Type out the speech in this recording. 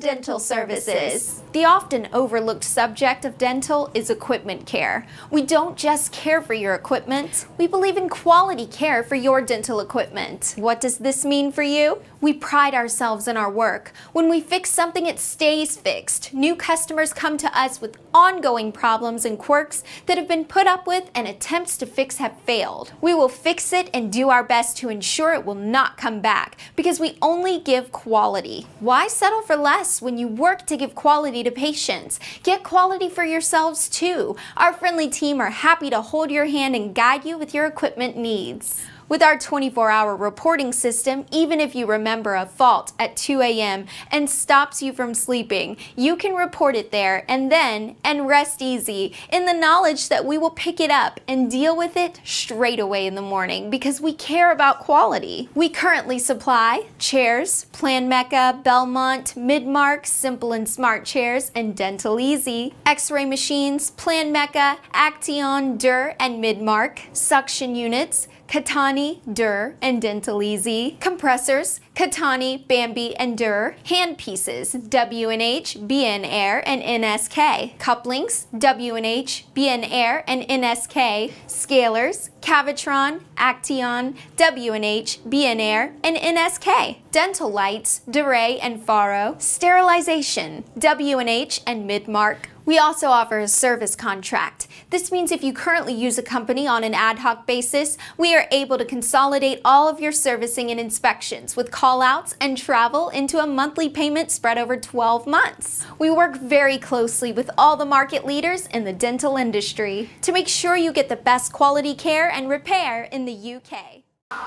dental services. The often overlooked subject of dental is equipment care. We don't just care for your equipment, we believe in quality care for your dental equipment. What does this mean for you? We pride ourselves in our work. When we fix something, it stays fixed. New customers come to us with ongoing problems and quirks that have been put up with and attempts to fix have failed. We will fix it and do our best to ensure it will not come back because we only give quality. Why settle for less us when you work to give quality to patients. Get quality for yourselves too. Our friendly team are happy to hold your hand and guide you with your equipment needs. With our 24 hour reporting system, even if you remember a fault at 2 a.m. and stops you from sleeping, you can report it there and then and rest easy in the knowledge that we will pick it up and deal with it straight away in the morning because we care about quality. We currently supply chairs, Plan Mecca, Belmont, Midmark, Simple and Smart chairs, and Dental Easy, x ray machines, Plan Mecca, Acteon, Dur, and Midmark, suction units, Katani. Katani, Dur, and Easy. compressors, Katani, Bambi, and Dur, handpieces, W&H, BN Air, and NSK, couplings, W&H, BN Air, and NSK, scalers, Cavitron, Acteon, W&H, BN Air, and NSK, dental lights, DeRay and Faro, sterilization, W&H, and Midmark, we also offer a service contract. This means if you currently use a company on an ad hoc basis, we are able to consolidate all of your servicing and inspections with callouts and travel into a monthly payment spread over 12 months. We work very closely with all the market leaders in the dental industry to make sure you get the best quality care and repair in the UK.